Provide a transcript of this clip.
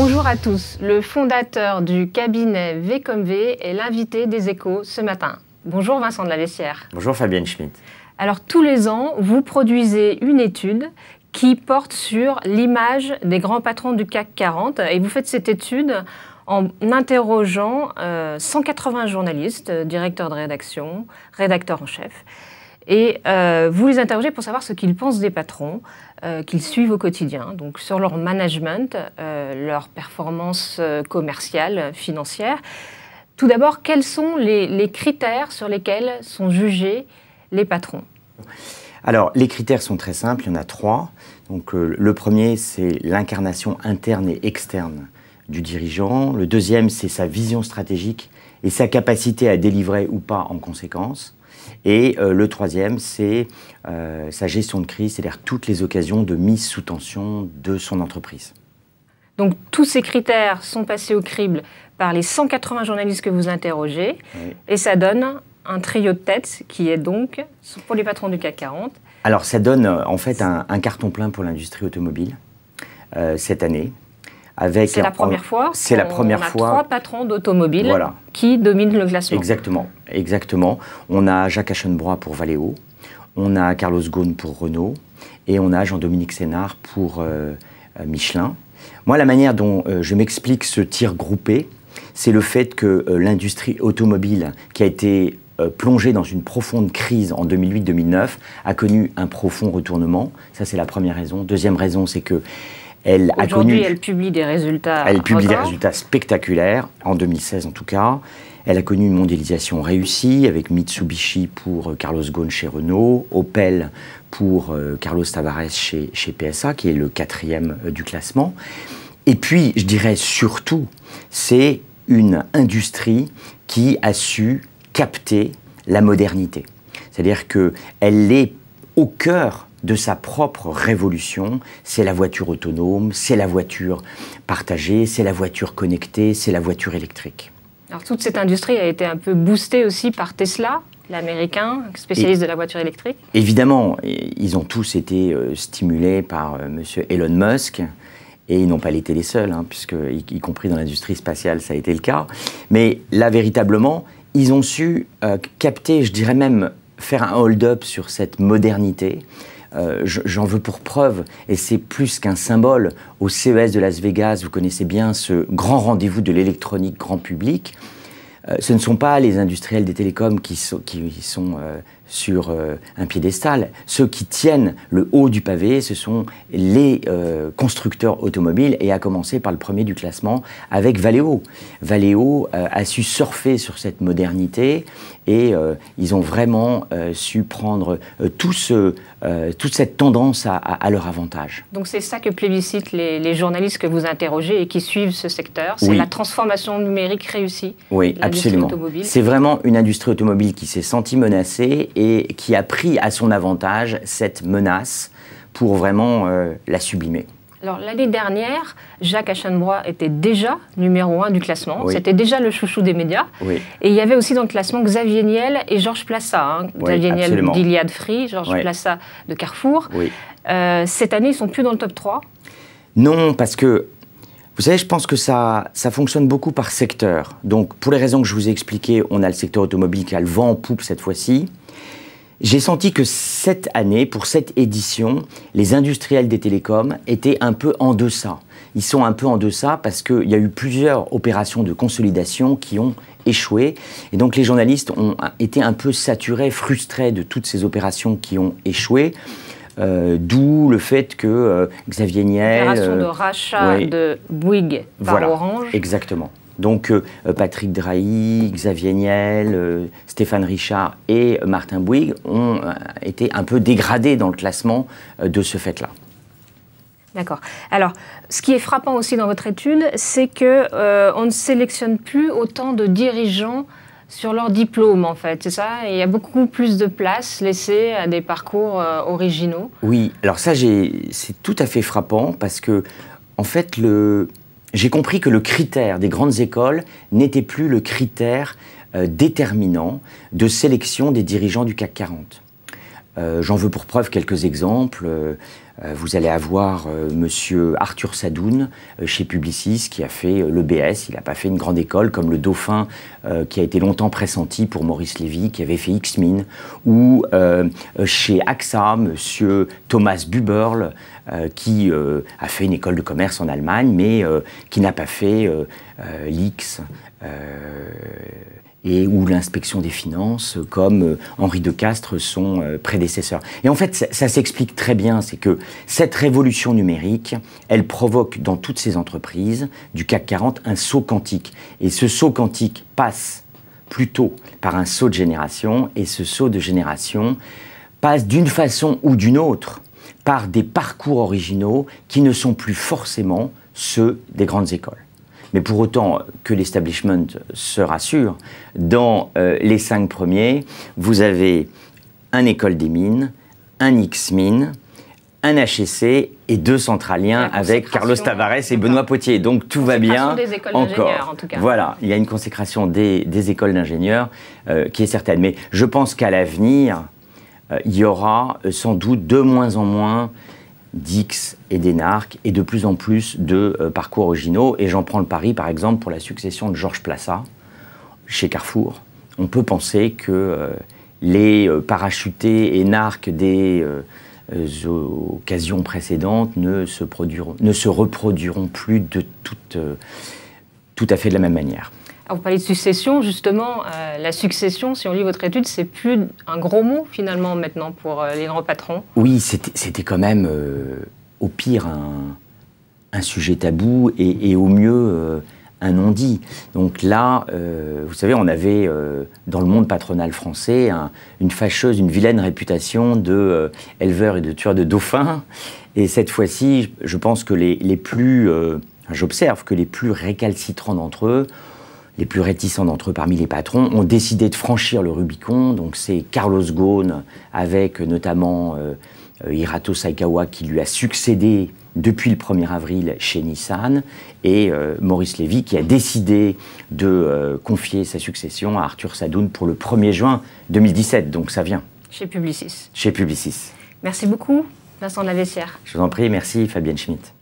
Bonjour à tous. Le fondateur du cabinet VcomV est l'invité des échos ce matin. Bonjour Vincent de la Laissière. Bonjour Fabienne Schmitt. Alors tous les ans, vous produisez une étude qui porte sur l'image des grands patrons du CAC 40 et vous faites cette étude en interrogeant 180 euh, journalistes, euh, directeurs de rédaction, rédacteurs en chef. Et euh, vous les interrogez pour savoir ce qu'ils pensent des patrons euh, qu'ils suivent au quotidien, donc sur leur management, euh, leur performance commerciale, financière. Tout d'abord, quels sont les, les, critères sur lesquels sont jugés les patrons Alors, les critères sont très simples, il y en a trois. Donc, le premier, c'est l'incarnation interne et externe du dirigeant. Le deuxième, c'est sa vision stratégique et sa capacité à délivrer ou pas en conséquence. Et euh, le troisième, c'est euh, sa gestion de crise, c'est-à-dire toutes les occasions de mise sous tension de son entreprise. Donc tous ces critères sont passés au crible par les 180 journalistes que vous interrogez, et ça donne un trio de tête qui est donc pour les patrons du CAC 40. Alors ça donne euh, en fait un, carton plein pour l'industrie automobile cette année. C'est la première fois. C'est la première on a fois. Trois patrons d'automobile qui dominent le classement. Exactement. Exactement. On a Jacques Aschenbrois pour Valeo, on a Carlos Ghosn pour Renault et on a Jean-Dominique Sénard pour euh, euh, Michelin. Moi, la manière dont euh, je m'explique ce tir groupé, c'est le fait que l'industrie automobile, qui a été plongée dans une profonde crise en 2008-2009, a connu un profond retournement. Ça, c'est la première raison. Deuxième raison, c'est que elle a connu. elle publie des résultats. Elle publie des résultats spectaculaires, en 2016 en tout cas. Elle a connu une mondialisation réussie avec Mitsubishi pour euh, Carlos Ghosn chez Renault, Opel pour euh, Carlos Tavares chez, chez PSA, qui est le quatrième euh, du classement. Et puis, je dirais surtout, c'est une industrie qui a su capter la modernité. C'est-à-dire qu'elle est au cœur de sa propre révolution. C'est la voiture autonome, c'est la voiture partagée, c'est la voiture connectée, c'est la voiture électrique. Alors toute cette industrie a été un peu boostée aussi par Tesla, l'américain, spécialiste de la voiture électrique Évidemment, ils ont tous été euh, stimulés par M. Euh, monsieur Elon Musk. Et ils n'ont pas été les seuls, hein, puisque, y, compris dans l'industrie spatiale, ça a été le cas. Mais là, véritablement, ils ont su euh, capter, je dirais même faire un hold-up sur cette modernité euh, j'en veux pour preuve, et c'est plus qu'un symbole, au CES de Las Vegas, vous connaissez bien ce grand rendez-vous de l'électronique grand public, euh, ce ne sont pas les industriels des télécoms qui sont, qui sont euh, sur euh, un piédestal. Ceux qui tiennent le haut du pavé, ce sont les euh, constructeurs automobiles, et à commencer par le premier du classement avec Valeo. Valeo euh, a su surfer sur cette modernité, et ils ont vraiment su prendre tout ce, toute cette tendance à, leur avantage. Donc c'est ça que plébiscitent les, journalistes que vous interrogez et qui suivent ce secteur, c'est la transformation numérique réussie. Oui, absolument. C'est vraiment une industrie automobile qui s'est sentie menacée et qui a pris à son avantage cette menace pour vraiment euh, la sublimer. Alors l'année dernière, Jacques Achenbrois était déjà numéro un du classement. C'était déjà le chouchou des médias. Et il y avait aussi dans le classement Xavier Niel et Georges Plassa. Hein. Xavier Niel d'Iliade Free, Georges Plassa de Carrefour. Euh, cette année, ils sont plus dans le top 3 Non, parce que vous savez, je pense que ça, ça fonctionne beaucoup par secteur. Donc, pour les raisons que je vous ai expliquées, on a le secteur automobile qui a le vent en poupe cette fois-ci. J'ai senti que cette année, pour cette édition, les industriels des télécoms étaient un peu en deçà. Ils sont un peu en deçà parce qu'il y a eu plusieurs opérations de consolidation qui ont échoué. Et donc les journalistes ont été un peu saturés, frustrés de toutes ces opérations qui ont échoué. Euh, d'où le fait que euh, Xavier Niel. Opération de euh, rachat de Bouygues par voilà, Orange. Exactement. Donc euh, Patrick Drahi, Xavier Niel, euh, Stéphane Richard et Martin Bouygues ont euh, été un peu dégradés dans le classement de ce fait-là. D'accord. Alors, ce qui est frappant aussi dans votre étude, c'est que on ne sélectionne plus autant de dirigeants sur leur diplôme, en fait, c'est ça Il y a beaucoup plus de place laissée à des parcours originaux. Oui. Alors ça, c'est tout à fait frappant parce que, en fait, le, j'ai compris que le critère des grandes écoles n'était plus le critère euh, déterminant de sélection des dirigeants du CAC 40. Euh, j'en veux pour preuve quelques exemples. Euh, euh, vous allez avoir euh, monsieur Arthur Sadoun euh, chez Publicis qui a fait l'EBS, il n'a pas fait une grande école comme le Dauphin qui a été longtemps pressenti pour Maurice Lévy qui avait fait X-Min ou chez AXA monsieur Thomas Buberl qui a fait une école de commerce en Allemagne mais qui n'a pas fait l'X et où l'inspection des finances, comme euh, Henri de Castres, son euh, prédécesseur. Et en fait, ça, ça s'explique très bien, c'est que cette révolution numérique, elle provoque dans toutes ces entreprises du CAC 40 un saut quantique. Et ce saut quantique passe plutôt par un saut de génération, et ce saut de génération passe d'une façon ou d'une autre par des parcours originaux qui ne sont plus forcément ceux des grandes écoles. Mais pour autant que l'establishment se rassure, dans euh, les cinq premiers, vous avez un école des mines, un X-Mine, un HSC et deux centraliens avec Carlos Tavares et Benoît Potier. Donc tout va bien. Des écoles encore. En tout cas. Voilà, il y a une consécration des, écoles d'ingénieurs euh, qui est certaine. Mais je pense qu'à l'avenir, euh, il y aura sans doute de moins en moins Dix et d'Enarc, et de plus en plus de euh, parcours originaux. Et j'en prends le pari, par exemple, pour la succession de Georges Plassa chez Carrefour. On peut penser que euh, les euh, parachutés et narques des occasions précédentes ne se, reproduiront plus de toute, tout à fait de la même manière. Ah, vous parlez de succession, justement, euh, la succession, si on lit votre étude, c'est plus un gros mot finalement maintenant pour euh, les grands patrons. Oui, c'était quand même euh, au pire un, sujet tabou et, au mieux un non-dit. Donc là, vous savez, on avait dans le monde patronal français une fâcheuse, une vilaine réputation de et de tueur de dauphins. Et cette fois-ci, je pense que les plus, j'observe que les plus récalcitrants d'entre eux les plus réticents d'entre eux parmi les patrons, ont décidé de franchir le Rubicon. Donc c'est Carlos Ghosn, avec notamment euh, euh, Hirato Saikawa, qui lui a succédé depuis le 1er avril chez Nissan, et euh, Maurice Lévy, qui a décidé de confier sa succession à Arthur Sadoun pour le 1er juin 2017. Donc ça vient. Chez Publicis. Chez Publicis. Merci beaucoup, Vincent de la Je vous en prie, merci Fabienne Schmitt.